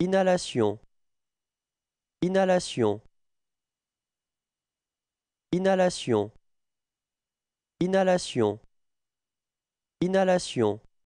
Inhalation Inhalation Inhalation Inhalation Inhalation